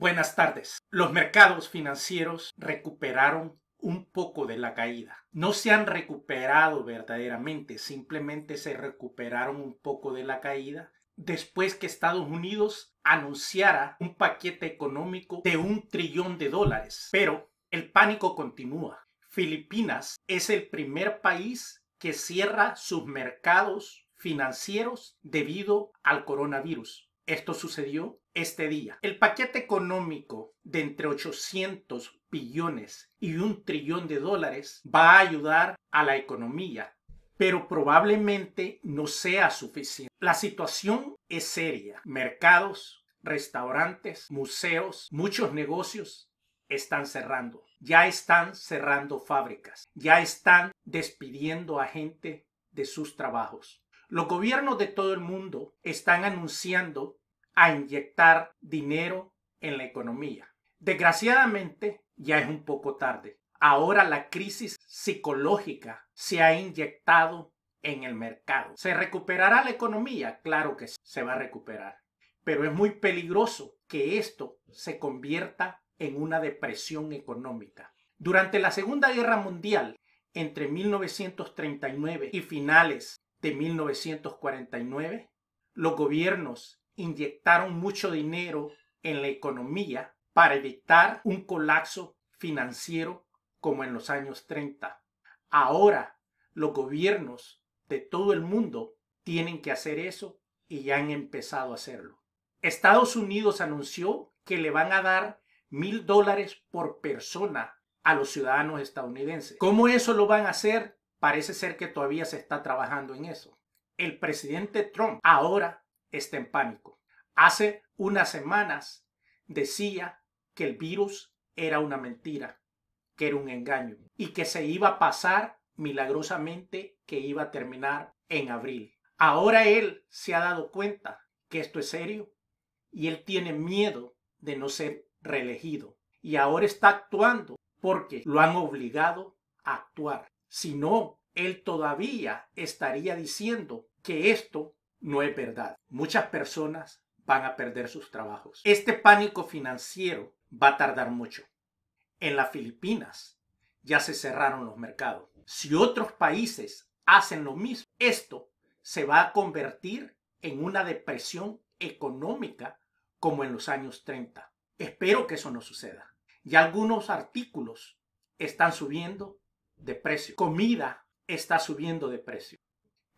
Buenas tardes. Los mercados financieros recuperaron un poco de la caída. No se han recuperado verdaderamente, simplemente se recuperaron un poco de la caída después que Estados Unidos anunciara un paquete económico de un trillón de dólares. Pero el pánico continúa. Filipinas es el primer país que cierra sus mercados financieros debido al coronavirus. Esto sucedió este día. El paquete económico de entre 800 billones y un trillón de dólares va a ayudar a la economía, pero probablemente no sea suficiente. La situación es seria. Mercados, restaurantes, museos, muchos negocios están cerrando. Ya están cerrando fábricas. Ya están despidiendo a gente de sus trabajos. Los gobiernos de todo el mundo están anunciando inyectar dinero en la economía. Desgraciadamente, ya es un poco tarde. Ahora la crisis psicológica se ha inyectado en el mercado. ¿Se recuperará la economía? Claro que se va a recuperar. Pero es muy peligroso que esto se convierta en una depresión económica. Durante la Segunda Guerra Mundial, entre 1939 y finales de 1949, los gobiernos inyectaron mucho dinero en la economía para evitar un colapso financiero como en los años 30. Ahora los gobiernos de todo el mundo tienen que hacer eso y ya han empezado a hacerlo. Estados Unidos anunció que le van a dar mil dólares por persona a los ciudadanos estadounidenses. ¿Cómo eso lo van a hacer? Parece ser que todavía se está trabajando en eso. El presidente Trump ahora está en pánico. Hace unas semanas decía que el virus era una mentira, que era un engaño y que se iba a pasar milagrosamente, que iba a terminar en abril. Ahora él se ha dado cuenta que esto es serio y él tiene miedo de no ser reelegido y ahora está actuando porque lo han obligado a actuar. Si no, él todavía estaría diciendo que esto no es verdad. Muchas personas van a perder sus trabajos. Este pánico financiero va a tardar mucho. En las Filipinas ya se cerraron los mercados. Si otros países hacen lo mismo, esto se va a convertir en una depresión económica como en los años 30. Espero que eso no suceda. Y algunos artículos están subiendo de precio. Comida está subiendo de precio.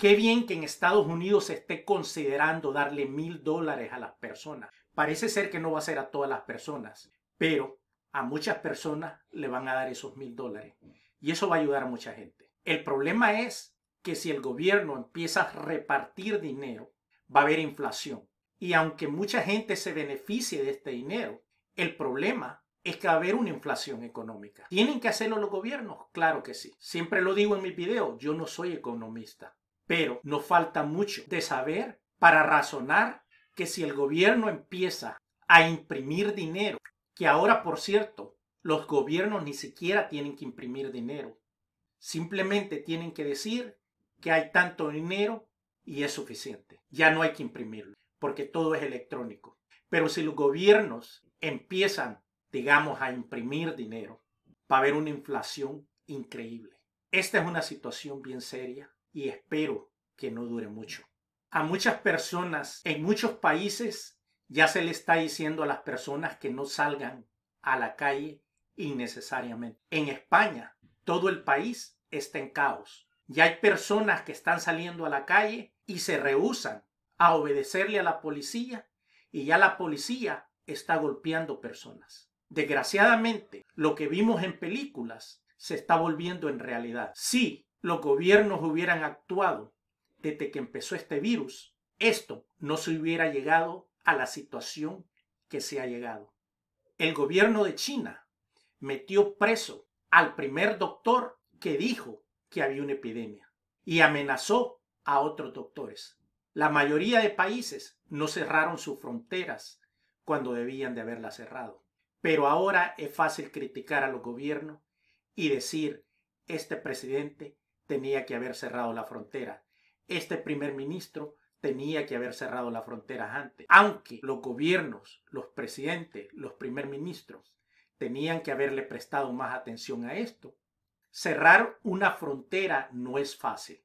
Qué bien que en Estados Unidos se esté considerando darle mil dólares a las personas. Parece ser que no va a ser a todas las personas, pero a muchas personas le van a dar esos mil dólares. Y eso va a ayudar a mucha gente. El problema es que si el gobierno empieza a repartir dinero, va a haber inflación. Y aunque mucha gente se beneficie de este dinero, el problema es que va a haber una inflación económica. ¿Tienen que hacerlo los gobiernos? Claro que sí. Siempre lo digo en mis videos, yo no soy economista. Pero nos falta mucho de saber para razonar que si el gobierno empieza a imprimir dinero, que ahora por cierto, los gobiernos ni siquiera tienen que imprimir dinero, simplemente tienen que decir que hay tanto dinero y es suficiente, ya no hay que imprimirlo, porque todo es electrónico. Pero si los gobiernos empiezan, digamos, a imprimir dinero, va a haber una inflación increíble. Esta es una situación bien seria y espero que no dure mucho. A muchas personas en muchos países ya se le está diciendo a las personas que no salgan a la calle innecesariamente. En España, todo el país está en caos. Ya hay personas que están saliendo a la calle y se rehusan a obedecerle a la policía y ya la policía está golpeando personas. Desgraciadamente, lo que vimos en películas se está volviendo en realidad. Sí, los gobiernos hubieran actuado desde que empezó este virus, esto no se hubiera llegado a la situación que se ha llegado. El gobierno de China metió preso al primer doctor que dijo que había una epidemia y amenazó a otros doctores. La mayoría de países no cerraron sus fronteras cuando debían de haberlas cerrado. Pero ahora es fácil criticar a los gobiernos y decir, este presidente tenía que haber cerrado la frontera. Este primer ministro tenía que haber cerrado la frontera antes. Aunque los gobiernos, los presidentes, los primer ministros tenían que haberle prestado más atención a esto, cerrar una frontera no es fácil.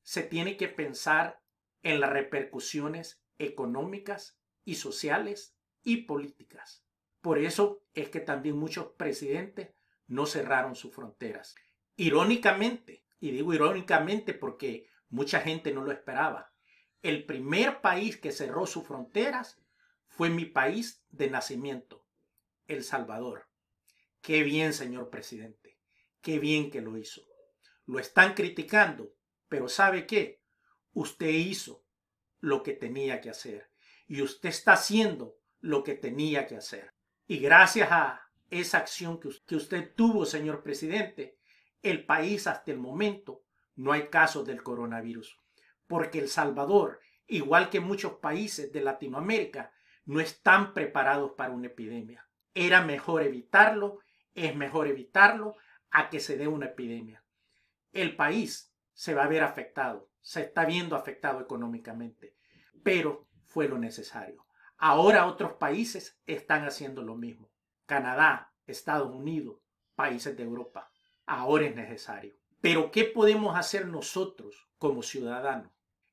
Se tiene que pensar en las repercusiones económicas y sociales y políticas. Por eso es que también muchos presidentes no cerraron sus fronteras. Irónicamente, y digo irónicamente porque mucha gente no lo esperaba, el primer país que cerró sus fronteras fue mi país de nacimiento, El Salvador. Qué bien, señor presidente, qué bien que lo hizo. Lo están criticando, pero ¿sabe qué? Usted hizo lo que tenía que hacer y usted está haciendo lo que tenía que hacer. Y gracias a esa acción que usted tuvo, señor presidente, el país hasta el momento no hay casos del coronavirus, porque El Salvador, igual que muchos países de Latinoamérica, no están preparados para una epidemia. Era mejor evitarlo, es mejor evitarlo a que se dé una epidemia. El país se va a ver afectado, se está viendo afectado económicamente, pero fue lo necesario. Ahora otros países están haciendo lo mismo. Canadá, Estados Unidos, países de Europa ahora es necesario. Pero ¿qué podemos hacer nosotros como ciudadanos?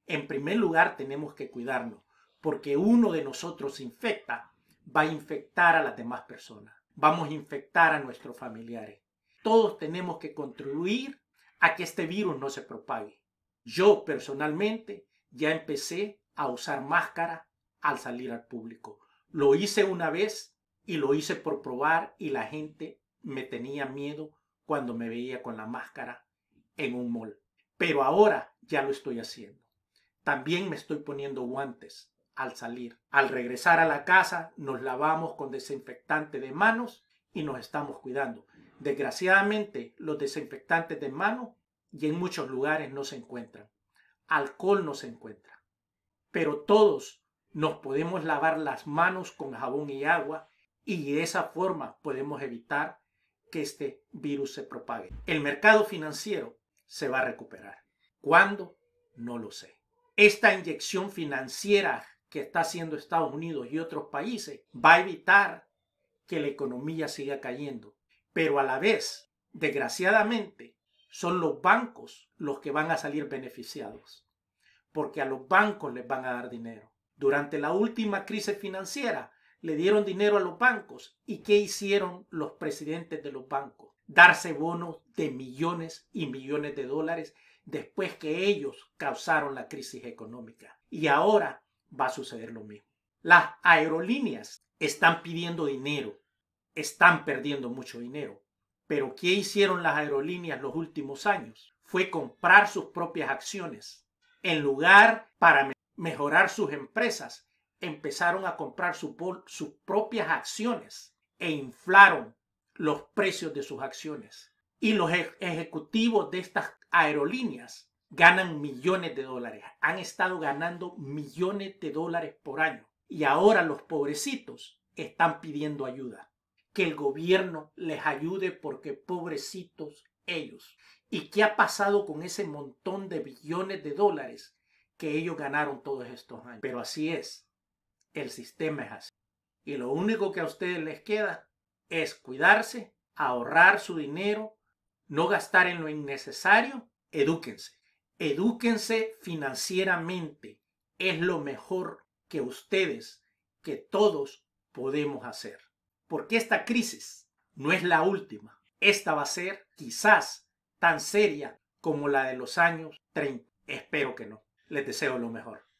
En primer lugar, tenemos que cuidarnos, porque uno de nosotros infecta, va a infectar a las demás personas, vamos a infectar a nuestros familiares. Todos tenemos que contribuir a que este virus no se propague. Yo personalmente ya empecé a usar máscara al salir al público. Lo hice una vez y lo hice por probar y la gente me tenía miedo cuando me veía con la máscara en un mall. Pero ahora ya lo estoy haciendo. También me estoy poniendo guantes al salir. Al regresar a la casa nos lavamos con desinfectante de manos y nos estamos cuidando. Desgraciadamente los desinfectantes de manos y en muchos lugares no se encuentran. Alcohol no se encuentra. Pero todos nos podemos lavar las manos con jabón y agua y de esa forma podemos evitar que este virus se propague. El mercado financiero se va a recuperar. ¿Cuándo? No lo sé. Esta inyección financiera que está haciendo Estados Unidos y otros países va a evitar que la economía siga cayendo. Pero a la vez, desgraciadamente, son los bancos los que van a salir beneficiados, porque a los bancos les van a dar dinero. Durante la última crisis financiera, le dieron dinero a los bancos. ¿Y qué hicieron los presidentes de los bancos? Darse bonos de millones y millones de dólares después que ellos causaron la crisis económica. Y ahora va a suceder lo mismo. Las aerolíneas están pidiendo dinero, están perdiendo mucho dinero. Pero ¿qué hicieron las aerolíneas los últimos años? Fue comprar sus propias acciones. En lugar para mejorar sus empresas, empezaron a comprar su sus propias acciones e inflaron los precios de sus acciones. Y los ejecutivos de estas aerolíneas ganan millones de dólares. Han estado ganando millones de dólares por año. Y ahora los pobrecitos están pidiendo ayuda. Que el gobierno les ayude porque pobrecitos ellos. ¿Y qué ha pasado con ese montón de billones de dólares que ellos ganaron todos estos años? Pero así es. El sistema es así. Y lo único que a ustedes les queda es cuidarse, ahorrar su dinero, no gastar en lo innecesario, edúquense. Edúquense financieramente. Es lo mejor que ustedes, que todos podemos hacer. Porque esta crisis no es la última. Esta va a ser quizás tan seria como la de los años 30. Espero que no. Les deseo lo mejor.